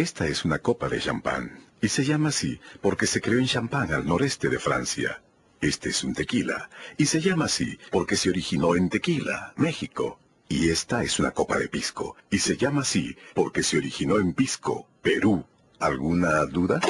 Esta es una copa de champán, y se llama así porque se creó en champán al noreste de Francia. Este es un tequila, y se llama así porque se originó en Tequila, México. Y esta es una copa de pisco, y se llama así porque se originó en Pisco, Perú. ¿Alguna duda?